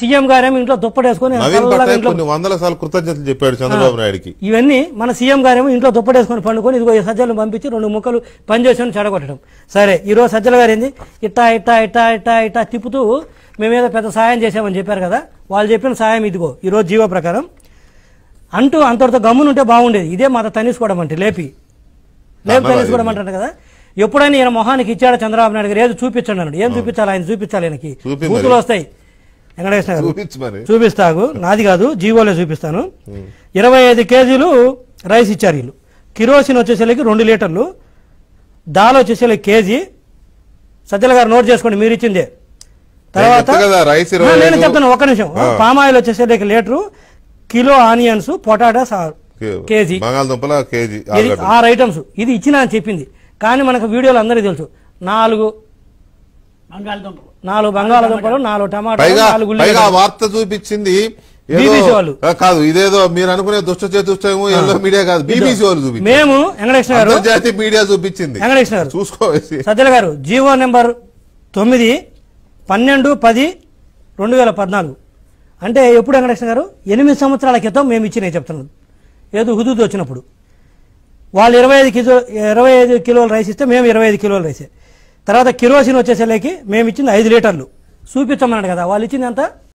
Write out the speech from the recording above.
CM గారేమో ఇంట్లో దుప్పటేసుకుని వందల సార్లు కృతజ్ఞతలు చెప్పాడు చంద్రబాబు నాయుడుకి ఇవన్నీ మన సీఎం గారేమో ఇంట్లో దుప్పటేసుకుని పండుకొని ఇదిగో సజ్జలు పంపించి రెండు ముక్కలు పనిచేసుకుని చెడగొట్టడం సరే ఈరోజు సజ్జల గారు ఏంది ఇట్టా ఇట్టా ఇట్టా ఇట్టా ఇట్టా తిప్పుతూ మేమేదో పెద్ద సాయం చేసామని చెప్పారు కదా వాళ్ళు చెప్పిన సాయం ఇదిగో ఈ రోజు జీవో ప్రకారం అంటూ అంతటితో గమ్మునుంటే బాగుండేది ఇదే మా తనిసుకోవడం అంటే లేపి లేపి తనిసుకోవడం అంటారు కదా ఎప్పుడైనా ఈయన మొహానికి ఇచ్చాడు చంద్రబాబు నాయుడు గారు ఏదో చూపించండి అన్నాడు ఏం చూపించాలి ఆయన చూపించాలి ఆయనకి బూతులు వస్తాయి వెంకటేశ్వర గారు చూపిస్తాను నాది కాదు జీవోలే చూపిస్తాను ఇరవై ఐదు కేజీలు రైస్ ఇచ్చారు వీళ్ళు కిరోసిన్ వచ్చేసరికి రెండు లీటర్లు దాల్ వచ్చేసరికి కేజీ సజ్జల గారు నోట్ చేసుకోండి మీరు ఇచ్చిందే తర్వాత నేను చెప్తాను ఒక్క నిమిషం పామ్ ఆయిల్ వచ్చేసరికి litre kilo onions potatoes KG KG ఆరు ఐటమ్స్ ఇది ఇచ్చిన అని చెప్పింది కానీ మనకు వీడియోలు అందరికీ తెలుసు నాలుగు నాలుగు బంగాళదుంపలు నాలుగు టమాటాలు వార్త చూపించింది కాదు ఇదేదో మీరు అనుకునే దుష్ట చతుష్టము ఎల్లో మీడియా కాదు బీబీసీ వాళ్ళు మేము వెంకటేశ్వర గారు మీడియా చూపించింది వెంకటేశ్వర గారు చూసుకోవచ్చు సజ్జల గారు జీవో నెంబర్ తొమ్మిది పన్నెండు పది రెండు వేల పద్నాలుగు అంటే ఎప్పుడు వెంకటేశ్వర గారు ఎనిమిది సంవత్సరాల క్రితం మేము ఇచ్చినాయి చెప్తున్నాం చెప్తున్నాను ఏదో హుదుదు వచ్చినప్పుడు వాళ్ళు ఇరవై ఐదు కిలో ఇరవై ఐదు కిలోలు రైస్ ఇస్తే మేము ఇరవై ఐదు కిలోలు రైసే తర్వాత కిరోసిన్ వచ్చేసరికి మేము ఇచ్చింది ఐదు లీటర్లు చూపించమన్నాడు కదా వాళ్ళు ఇచ్చింది ఎంత